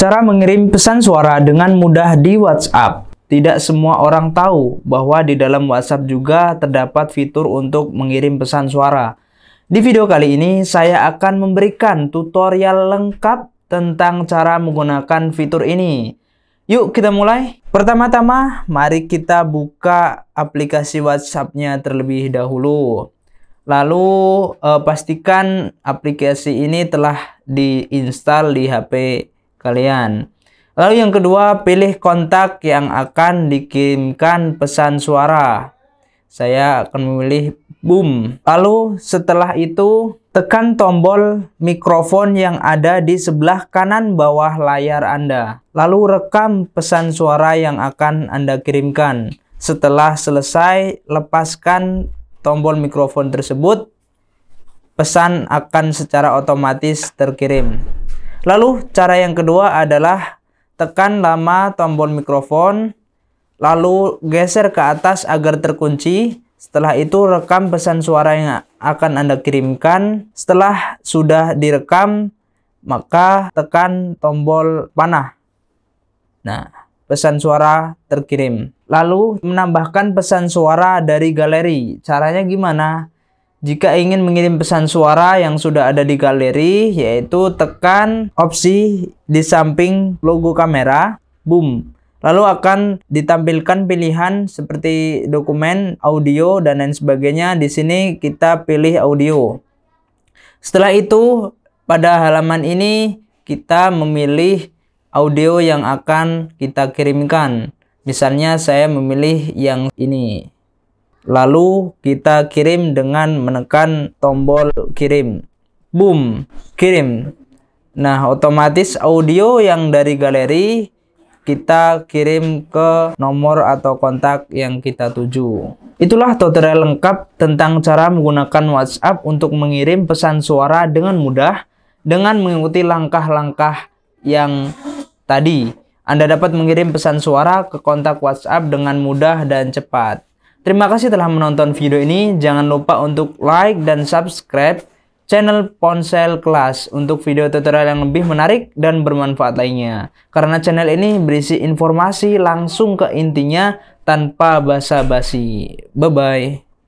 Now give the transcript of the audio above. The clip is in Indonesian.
Cara mengirim pesan suara dengan mudah di WhatsApp. Tidak semua orang tahu bahwa di dalam WhatsApp juga terdapat fitur untuk mengirim pesan suara. Di video kali ini, saya akan memberikan tutorial lengkap tentang cara menggunakan fitur ini. Yuk kita mulai. Pertama-tama, mari kita buka aplikasi WhatsApp-nya terlebih dahulu. Lalu eh, pastikan aplikasi ini telah diinstal di HP kalian. Lalu yang kedua, pilih kontak yang akan dikirimkan pesan suara. Saya akan memilih boom. Lalu setelah itu, tekan tombol mikrofon yang ada di sebelah kanan bawah layar Anda. Lalu rekam pesan suara yang akan Anda kirimkan. Setelah selesai, lepaskan tombol mikrofon tersebut. Pesan akan secara otomatis terkirim. Lalu cara yang kedua adalah tekan lama tombol mikrofon, lalu geser ke atas agar terkunci. Setelah itu rekam pesan suara yang akan Anda kirimkan. Setelah sudah direkam, maka tekan tombol panah. Nah, pesan suara terkirim. Lalu menambahkan pesan suara dari galeri. Caranya gimana? Jika ingin mengirim pesan suara yang sudah ada di galeri, yaitu tekan opsi di samping logo kamera, boom. Lalu akan ditampilkan pilihan seperti dokumen, audio, dan lain sebagainya. Di sini kita pilih audio. Setelah itu, pada halaman ini kita memilih audio yang akan kita kirimkan. Misalnya saya memilih yang ini lalu kita kirim dengan menekan tombol kirim boom kirim nah otomatis audio yang dari galeri kita kirim ke nomor atau kontak yang kita tuju. Itulah tutorial lengkap tentang cara menggunakan WhatsApp untuk mengirim pesan suara dengan mudah dengan mengikuti langkah-langkah yang tadi. Anda dapat mengirim pesan suara ke kontak WhatsApp dengan mudah dan cepat. Terima kasih telah menonton video ini. Jangan lupa untuk like dan subscribe channel Ponsel Kelas untuk video tutorial yang lebih menarik dan bermanfaat lainnya. Karena channel ini berisi informasi langsung ke intinya tanpa basa-basi. Bye-bye.